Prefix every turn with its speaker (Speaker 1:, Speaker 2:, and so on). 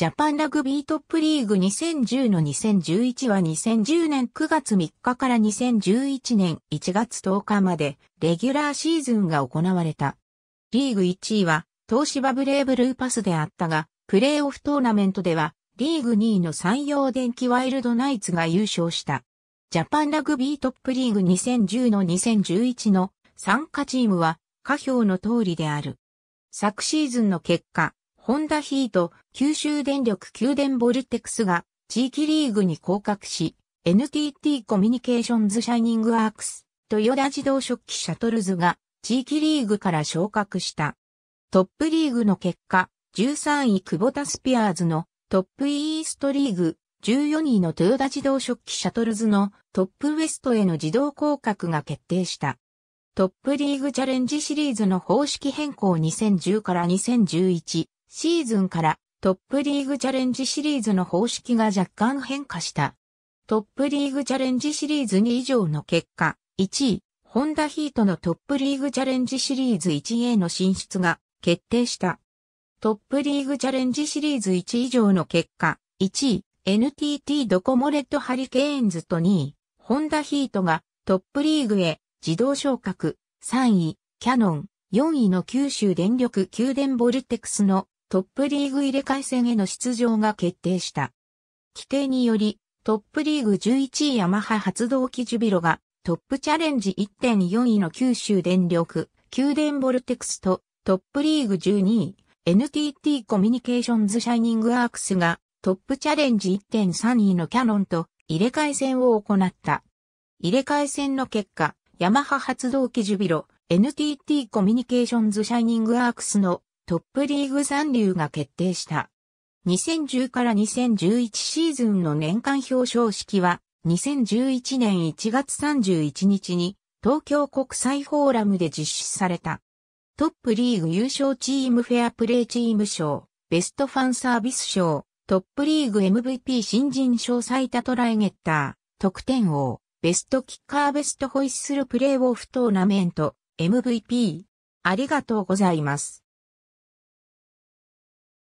Speaker 1: ジャパンラグビートップリーグ2010の2011は2010年9月3日から2011年1月10日までレギュラーシーズンが行われた。リーグ1位は東芝ブレイブルーパスであったが、プレーオフトーナメントではリーグ2位の山陽電機ワイルドナイツが優勝した。ジャパンラグビートップリーグ2010の2011の参加チームは下表の通りである。昨シーズンの結果、ホンダヒート、九州電力給電ボルテクスが地域リーグに降格し、NTT コミュニケーションズシャイニングアークス、豊田自動食器シャトルズが地域リーグから昇格した。トップリーグの結果、13位久保田スピアーズのトップイーストリーグ、14位の豊田自動食器シャトルズのトップウエストへの自動降格が決定した。トップリーグチャレンジシリーズの方式変更2010から2011シーズンからトップリーグチャレンジシリーズの方式が若干変化した。トップリーグチャレンジシリーズ2以上の結果、1位、ホンダヒートのトップリーグチャレンジシリーズ 1A の進出が決定した。トップリーグチャレンジシリーズ1以上の結果、1位、NTT ドコモレッドハリケーンズと2位、ホンダヒートがトップリーグへ自動昇格、3位、キャノン、4位の九州電力宮電ボルテクスのトップリーグ入れ替え戦への出場が決定した。規定により、トップリーグ11位ヤマハ発動機ジュビロが、トップチャレンジ1.4位の九州電力、九電ボルテクスと、トップリーグ12位、NTT コミュニケーションズシャイニングアークスが、トップチャレンジ1.3位のキャノンと、入れ替え戦を行った。入れ替え戦の結果、ヤマハ発動機ジュビロ、NTT コミュニケーションズシャイニングアークスのトップリーグ残留が決定した。2010から2011シーズンの年間表彰式は、2011年1月31日に東京国際フォーラムで実施された。トップリーグ優勝チームフェアプレーチーム賞、ベストファンサービス賞、トップリーグ MVP 新人賞最多トライゲッター、得点王、ベストキッカーベストホイッスルプレイオフトーナメント、MVP。ありがとうございます。